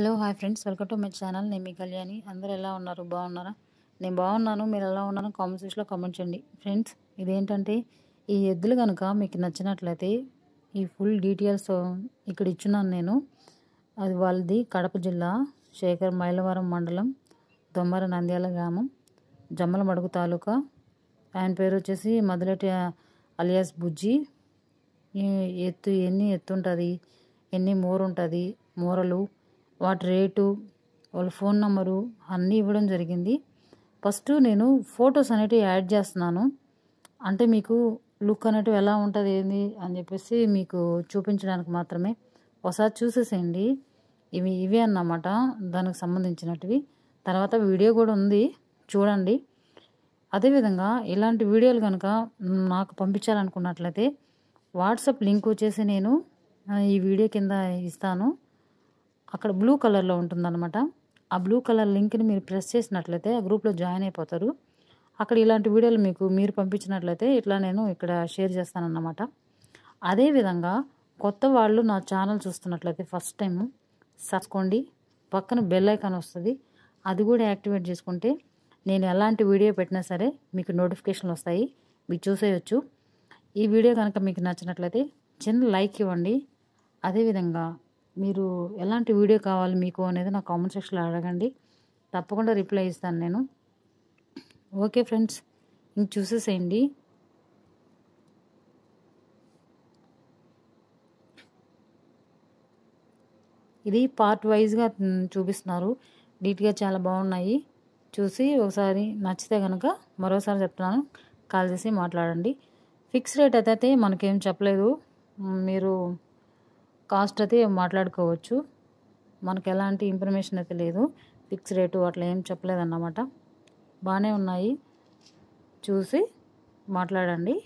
hello hi friends welcome to my channel నేను మీ కళ్యాణి అందరు ఎలా ఉన్నారు బాగున్నారా నేను బాగున్నాను మీరు ఎలా ఉన్నారో కామెంట్ సెక్షన్లో కామెంట్ చేయండి ఫ్రెండ్స్ ఇదేంటంటే ఈ ఎద్దులు కనుక మీకు నచ్చినట్లయితే ఈ ఫుల్ డీటెయిల్స్ ఇక్కడ ఇచ్చున్నాను నేను అది వాళ్ళది కడప జిల్లా శేఖర్ మైలవరం మండలం దొమ్మర నంద్యాల గ్రామం జమ్మల మడుగు తాలూకా ఆయన పేరు వచ్చేసి మధులటి అలియాస్ బుజ్జి ఎత్తు ఎన్ని ఎత్తు ఉంటుంది ఎన్ని మోరు ఉంటుంది మోరలు వాటి రేటు వాళ్ళ ఫోన్ నెంబరు అన్నీ ఇవ్వడం జరిగింది ఫస్ట్ నేను ఫొటోస్ అనేటివి యాడ్ చేస్తున్నాను అంటే మీకు లుక్ అనేటివి ఎలా ఉంటుంది ఏంది అని చెప్పేసి మీకు చూపించడానికి మాత్రమే ఒకసారి చూసేసేయండి ఇవి ఇవే అన్నమాట దానికి సంబంధించినటివి తర్వాత వీడియో కూడా ఉంది చూడండి అదేవిధంగా ఇలాంటి వీడియోలు కనుక నాకు పంపించాలనుకున్నట్లయితే వాట్సాప్ లింక్ వచ్చేసి నేను ఈ వీడియో కింద ఇస్తాను అక్కడ బ్లూ కలర్లో ఉంటుందన్నమాట ఆ బ్లూ కలర్ లింక్ని మీరు ప్రెస్ చేసినట్లయితే ఆ గ్రూప్లో జాయిన్ అయిపోతారు అక్కడ ఇలాంటి వీడియోలు మీకు మీరు పంపించినట్లయితే ఇట్లా నేను ఇక్కడ షేర్ చేస్తానన్నమాట అదేవిధంగా కొత్త వాళ్ళు నా ఛానల్ చూస్తున్నట్లయితే ఫస్ట్ టైం సర్చుకోండి పక్కన బెల్ ఐకాన్ వస్తుంది అది కూడా యాక్టివేట్ చేసుకుంటే నేను ఎలాంటి వీడియో పెట్టినా సరే మీకు నోటిఫికేషన్లు వస్తాయి మీరు చూసేయచ్చు ఈ వీడియో కనుక మీకు నచ్చినట్లయితే చిన్న లైక్ ఇవ్వండి అదేవిధంగా మీరు ఎలాంటి వీడియో కావాలి మీకు అనేది నా కామెంట్ సెక్షన్లో అడగండి తప్పకుండా రిప్లై ఇస్తాను నేను ఓకే ఫ్రెండ్స్ ఇంక చూసేసేయండి ఇది పార్ట్ వైజ్గా చూపిస్తున్నారు నీట్గా చాలా బాగున్నాయి చూసి ఒకసారి నచ్చితే కనుక మరోసారి చెప్తున్నాను కాల్ చేసి మాట్లాడండి ఫిక్స్ రేట్ అయితే మనకేం చెప్పలేదు మీరు కాస్ట్ అయితే మాట్లాడుకోవచ్చు మనకు ఎలాంటి ఇన్ఫర్మేషన్ అయితే లేదు ఫిక్స్ రేటు అట్లా ఏం చెప్పలేదన్నమాట బాగానే ఉన్నాయి చూసి మాట్లాడండి